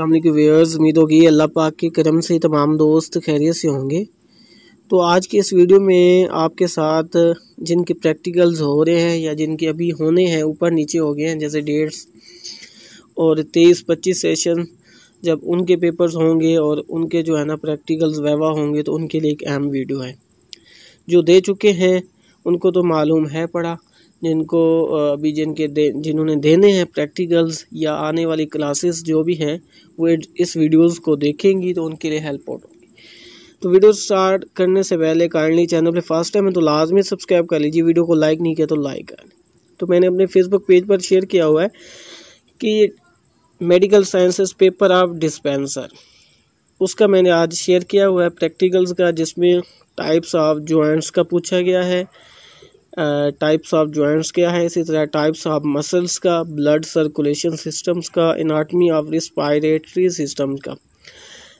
अल्लाह व्यवर्स उम्मीद होगी अल्लाह पाक के करम से तमाम दोस्त खैरियत से होंगे तो आज के इस वीडियो में आपके साथ जिनके प्रैक्टिकल्स हो रहे हैं या जिनके अभी होने हैं ऊपर नीचे हो गए हैं जैसे डेट्स और तेईस पच्चीस सेशन जब उनके पेपर्स होंगे और उनके जो है ना प्रैक्टिकल्स वैवा होंगे तो उनके लिए एक अहम वीडियो है जो दे चुके हैं उनको तो मालूम है पड़ा जिनको अभी जिनके दे जिन्होंने देने हैं प्रैक्टिकल्स या आने वाली क्लासेस जो भी हैं वो इस वीडियोस को देखेंगी तो उनके लिए हेल्प आउट होगी तो वीडियो स्टार्ट करने से पहले काइंडली चैनल पे फर्स्ट टाइम है तो लाजमी सब्सक्राइब कर लीजिए वीडियो को लाइक नहीं किया तो लाइक कर तो मैंने अपने फेसबुक पेज पर शेयर किया हुआ है कि medical sciences paper of dispenser उसका मैंने आज शेयर किया हुआ है प्रैक्टिकल्स का जिसमें टाइप्स ऑफ जॉइंट्स का पूछा गया है टाइप्स ऑफ जॉइंट्स क्या है इसी तरह टाइप्स ऑफ मसल्स का ब्लड सर्कुलेशन सिस्टम्स का इनाटमी ऑफ रिस्पायरेटरी सिस्टम का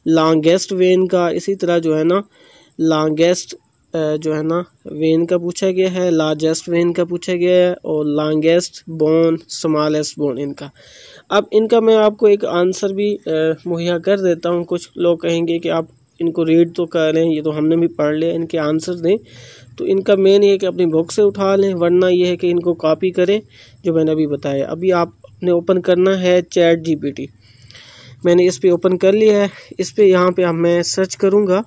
लॉन्गेस्ट वेन का इसी तरह जो है ना लॉन्गेस्ट जो है ना वेन का पूछा गया है लार्जेस्ट वेन का पूछा गया है और लॉन्गेस्ट बोन स्मॉलेस्ट बोन इनका अब इनका मैं आपको एक आंसर भी मुहैया कर देता हूँ कुछ लोग कहेंगे कि आप इनको रीड तो कर लें ये तो हमने भी पढ़ लिया इनके आंसर दें तो इनका मेन ये कि अपनी बुक से उठा लें वरना ये है कि इनको कॉपी करें जो मैंने अभी बताया अभी आपने ओपन करना है चैट जीपीटी मैंने इस पर ओपन कर लिया है इस पर यहाँ पे मैं सर्च करूँगा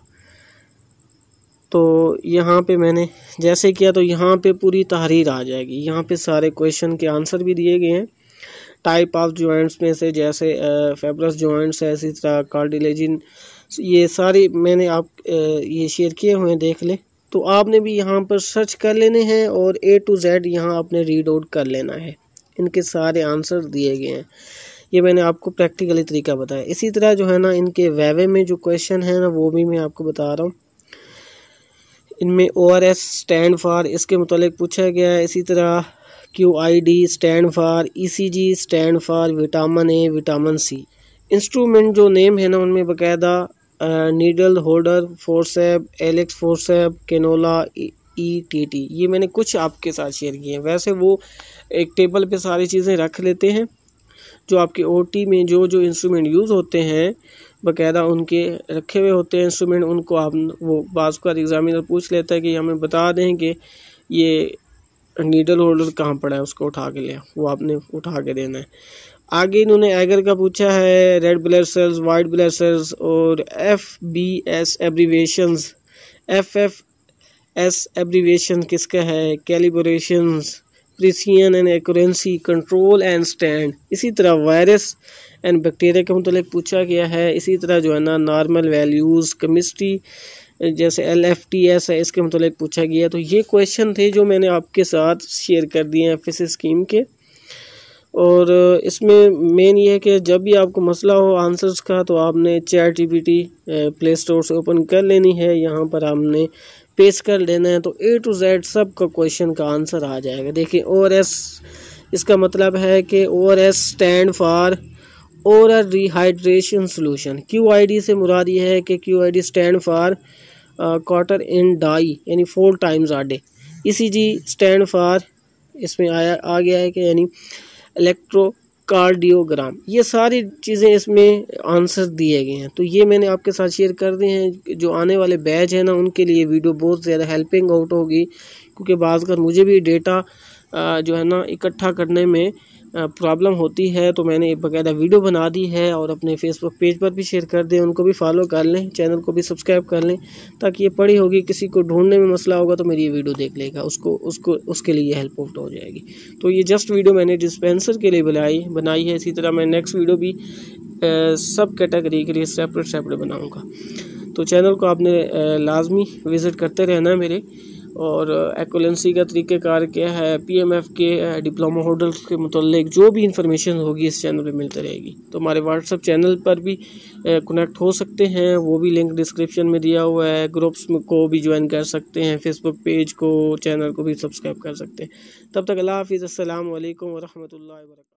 तो यहाँ पे मैंने जैसे किया तो यहाँ पे पूरी तहरीर आ जाएगी यहाँ पे सारे क्वेश्चन के आंसर भी दिए गए हैं टाइप ऑफ जॉइंट्स में से जैसे फेबरस जॉइंट्स है इसी तरह कार्डिलेजिन ये सारे मैंने आप ये शेयर किए हुए हैं देख लें तो आपने भी यहाँ पर सर्च कर लेने हैं और ए टू जेड यहाँ आपने रीड आउट कर लेना है इनके सारे आंसर दिए गए हैं ये मैंने आपको प्रैक्टिकली तरीका बताया इसी तरह जो है ना इनके वेवे में जो क्वेश्चन है ना वो भी मैं आपको बता रहा हूँ इनमें O R S stand for इसके मतलब पूछा गया है इसी तरह Q I D stand for E C G stand for vitamin A vitamin C instrument जो नेम है ना उनमें बाकायदा needle holder forcep Alex forcep cannula E T T ये मैंने कुछ आपके साथ शेयर किए हैं वैसे वो एक टेबल पे सारी चीज़ें रख लेते हैं जो आपके ओ टी में जो जो इंस्ट्रूमेंट यूज़ होते हैं बाकायदा उनके रखे हुए होते हैं इंस्ट्रूमेंट उनको आप वो बाज़ एग्ज़ामिनर पूछ लेता है कि हमें बता दें कि ये नीडल होल्डर कहाँ पड़ा है उसको उठा के लिया वो आपने उठा के देना है आगे इन्होंने एगर का पूछा है red blood cells white blood cells और F B S abbreviation F F S abbreviation किसका है calibration precision and accuracy control and stand इसी तरह वायरस एंड बैक्टीरिया के मतलब पूछा गया है इसी तरह जो है ना नॉर्मल वैल्यूज़ कमिस्ट्री जैसे एल एफ टी एस है इसके मतलब पूछा गया तो ये क्वेश्चन थे जो मैंने आपके साथ शेयर कर दिए हैं एफ स्कीम के और इसमें मेन ये है कि जब भी आपको मसला हो आंसर्स का तो आपने चैट जी प्ले स्टोर से ओपन कर लेनी है यहाँ पर आपने पेश कर लेना है तो ए टू जेड सब का क्वेश्चन का आंसर आ जाएगा देखिए ओ इसका मतलब है कि O stand for a rehydration solution Q I D से मुराद ये है कि Q I D stand for quarter in die यानी four times a day E G stand for इसमें आया आ गया है कि यानी इलेक्ट्रो कार्डियोग्राम ये सारी चीज़ें इसमें आंसर दिए गए हैं तो ये मैंने आपके साथ शेयर कर दिए हैं जो आने वाले बैच हैं ना उनके लिए वीडियो बहुत ज़्यादा हेल्पिंग आउट होगी क्योंकि बाज़ कर मुझे भी डेटा uh, जो है ना इकट्ठा करने में प्रॉब्लम होती है तो मैंने एक बाकायदा वीडियो बना दी है और अपने फेसबुक पेज पर भी शेयर कर दें उनको भी फॉलो कर लें चैनल को भी सब्सक्राइब कर लें ताकि ये पड़ी होगी किसी को ढूंढने में मसला होगा तो मेरी ये वीडियो देख लेगा उसको उसको उसके लिए हेल्पफुल हो जाएगी तो ये जस्ट वीडियो मैंने डिस्पेंसर के लिए बनाई बनाई है इसी तरह मैं नेक्स्ट वीडियो भी सब कैटेगरी के लिए सेपरेट सेपरेट बनाऊँगा तो चैनल को आपने लाजमी विज़िट करते रहना मेरे और एक्लेंसी का तरीक़ाकार क्या है पी एम एफ के डिप्लोमा होल्डर्स के मतलब जो भी इंफॉर्मेशन होगी इस चैनल पर मिलती रहेगी तो हमारे व्हाट्सअप चैनल पर भी कनेक्ट हो सकते हैं वो भी लिंक डिस्क्रिप्शन में दिया हुआ है ग्रुप्स को भी ज्वाइन कर सकते हैं फेसबुक पेज को चैनल को भी सब्सक्राइब कर सकते हैं तब तक अल्लाह हाफिज़ असल वरहमल वर्क